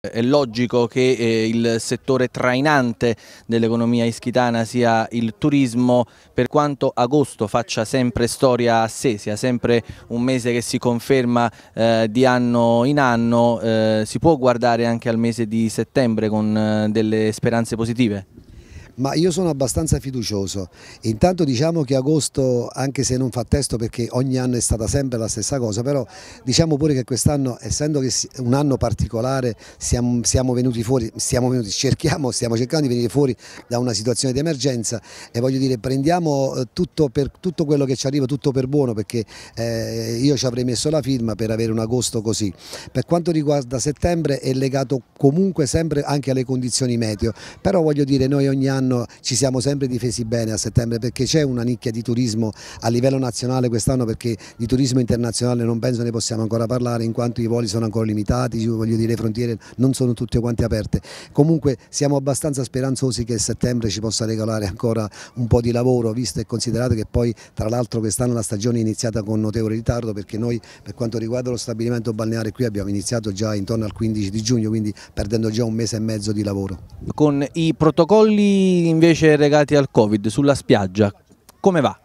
È logico che eh, il settore trainante dell'economia ischitana sia il turismo, per quanto agosto faccia sempre storia a sé, sia sempre un mese che si conferma eh, di anno in anno, eh, si può guardare anche al mese di settembre con eh, delle speranze positive? ma io sono abbastanza fiducioso. Intanto diciamo che agosto, anche se non fa testo perché ogni anno è stata sempre la stessa cosa, però diciamo pure che quest'anno, essendo che un anno particolare, siamo, siamo venuti fuori, siamo venuti, cerchiamo, stiamo cercando di venire fuori da una situazione di emergenza e voglio dire prendiamo eh, tutto, per, tutto quello che ci arriva, tutto per buono, perché eh, io ci avrei messo la firma per avere un agosto così. Per quanto riguarda settembre è legato comunque sempre anche alle condizioni meteo, però voglio dire noi ogni anno quest'anno ci siamo sempre difesi bene a settembre perché c'è una nicchia di turismo a livello nazionale quest'anno perché di turismo internazionale non penso ne possiamo ancora parlare in quanto i voli sono ancora limitati, voglio dire le frontiere non sono tutte quante aperte. Comunque siamo abbastanza speranzosi che settembre ci possa regalare ancora un po' di lavoro visto e considerato che poi tra l'altro quest'anno la stagione è iniziata con notevole ritardo perché noi per quanto riguarda lo stabilimento balneare qui abbiamo iniziato già intorno al 15 di giugno quindi perdendo già un mese e mezzo di lavoro. Con i protocolli invece legati al Covid, sulla spiaggia, come va?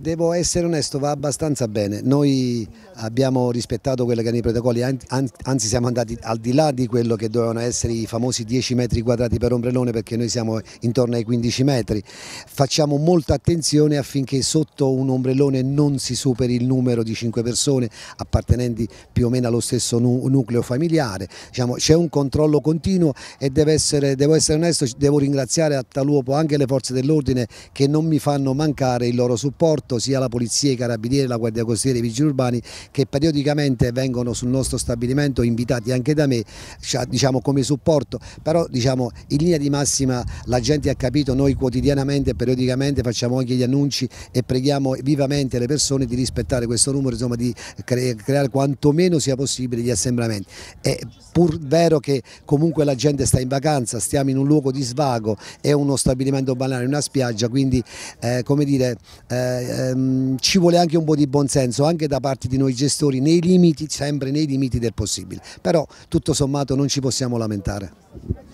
Devo essere onesto, va abbastanza bene. Noi abbiamo rispettato quelli che erano i protocolli, anzi siamo andati al di là di quello che dovevano essere i famosi 10 metri quadrati per ombrellone perché noi siamo intorno ai 15 metri. Facciamo molta attenzione affinché sotto un ombrellone non si superi il numero di 5 persone appartenenti più o meno allo stesso nucleo familiare. Diciamo, C'è un controllo continuo e essere, devo essere onesto, devo ringraziare a tal uopo anche le forze dell'ordine che non mi fanno mancare il loro supporto fatto sia la polizia, i carabinieri, la guardia costiera, i vigili urbani che periodicamente vengono sul nostro stabilimento invitati anche da me cioè, diciamo, come supporto, però diciamo, in linea di massima la gente ha capito, noi quotidianamente, e periodicamente facciamo anche gli annunci e preghiamo vivamente le persone di rispettare questo numero, insomma, di cre creare quantomeno sia possibile gli assembramenti. È pur vero che comunque la gente sta in vacanza, stiamo in un luogo di svago, è uno stabilimento banale, una spiaggia, quindi eh, come dire... Eh, ehm, ci vuole anche un po' di buonsenso anche da parte di noi gestori nei limiti, sempre nei limiti del possibile, però tutto sommato non ci possiamo lamentare.